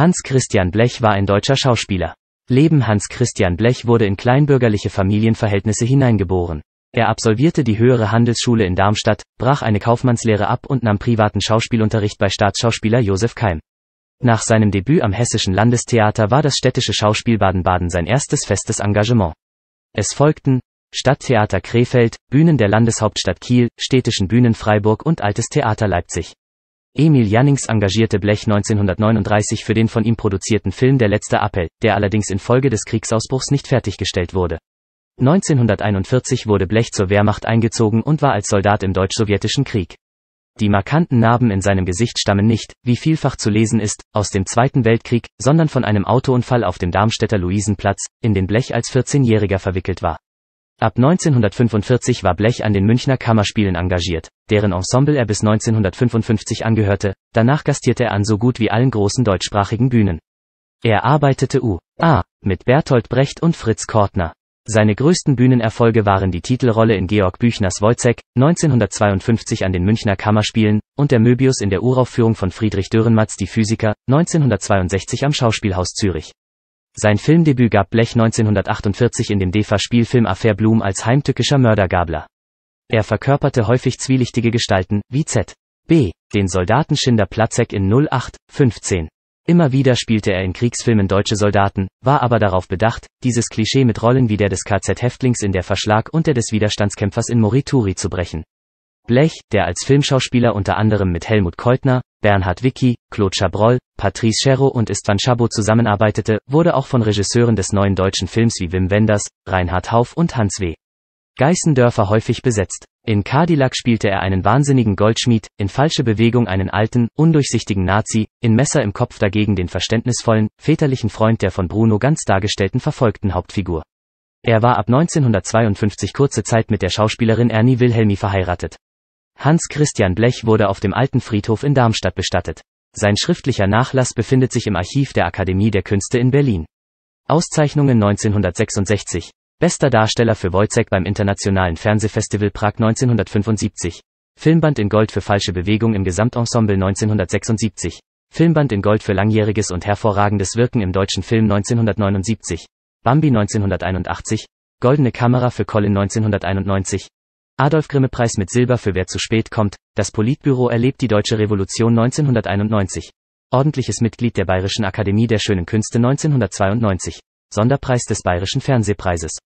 Hans Christian Blech war ein deutscher Schauspieler. Leben Hans Christian Blech wurde in kleinbürgerliche Familienverhältnisse hineingeboren. Er absolvierte die höhere Handelsschule in Darmstadt, brach eine Kaufmannslehre ab und nahm privaten Schauspielunterricht bei Staatsschauspieler Josef Keim. Nach seinem Debüt am Hessischen Landestheater war das städtische Schauspiel Baden-Baden sein erstes festes Engagement. Es folgten Stadttheater Krefeld, Bühnen der Landeshauptstadt Kiel, städtischen Bühnen Freiburg und Altes Theater Leipzig. Emil Jannings engagierte Blech 1939 für den von ihm produzierten Film Der letzte Appell, der allerdings infolge des Kriegsausbruchs nicht fertiggestellt wurde. 1941 wurde Blech zur Wehrmacht eingezogen und war als Soldat im deutsch-sowjetischen Krieg. Die markanten Narben in seinem Gesicht stammen nicht, wie vielfach zu lesen ist, aus dem Zweiten Weltkrieg, sondern von einem Autounfall auf dem Darmstädter Luisenplatz, in den Blech als 14-Jähriger verwickelt war. Ab 1945 war Blech an den Münchner Kammerspielen engagiert, deren Ensemble er bis 1955 angehörte, danach gastierte er an so gut wie allen großen deutschsprachigen Bühnen. Er arbeitete U.A. mit Bertolt Brecht und Fritz Kortner. Seine größten Bühnenerfolge waren die Titelrolle in Georg Büchners Wojzeck 1952 an den Münchner Kammerspielen und der Möbius in der Uraufführung von Friedrich Dürrenmatts Die Physiker 1962 am Schauspielhaus Zürich. Sein Filmdebüt gab Blech 1948 in dem DEFA-Spielfilm Affair Blum als heimtückischer Mördergabler. Er verkörperte häufig zwielichtige Gestalten, wie Z. B. den Soldatenschinder Platzek in 08, 15. Immer wieder spielte er in Kriegsfilmen deutsche Soldaten, war aber darauf bedacht, dieses Klischee mit Rollen wie der des KZ-Häftlings in der Verschlag und der des Widerstandskämpfers in Morituri zu brechen. Blech, der als Filmschauspieler unter anderem mit Helmut Keutner, Bernhard Wicki, Claude Chabrol, Patrice Scherro und Istvan Chabot zusammenarbeitete, wurde auch von Regisseuren des neuen deutschen Films wie Wim Wenders, Reinhard Hauff und Hans W. Geißendörfer häufig besetzt. In Cadillac spielte er einen wahnsinnigen Goldschmied, in falsche Bewegung einen alten, undurchsichtigen Nazi, in Messer im Kopf dagegen den verständnisvollen, väterlichen Freund der von Bruno Ganz dargestellten verfolgten Hauptfigur. Er war ab 1952 kurze Zeit mit der Schauspielerin Ernie Wilhelmi verheiratet. Hans Christian Blech wurde auf dem Alten Friedhof in Darmstadt bestattet. Sein schriftlicher Nachlass befindet sich im Archiv der Akademie der Künste in Berlin. Auszeichnungen 1966. Bester Darsteller für Wojcek beim Internationalen Fernsehfestival Prag 1975. Filmband in Gold für falsche Bewegung im Gesamtensemble 1976. Filmband in Gold für langjähriges und hervorragendes Wirken im deutschen Film 1979. Bambi 1981. Goldene Kamera für Colin 1991. Adolf-Grimme-Preis mit Silber für Wer zu spät kommt, das Politbüro erlebt die deutsche Revolution 1991. Ordentliches Mitglied der Bayerischen Akademie der Schönen Künste 1992. Sonderpreis des Bayerischen Fernsehpreises.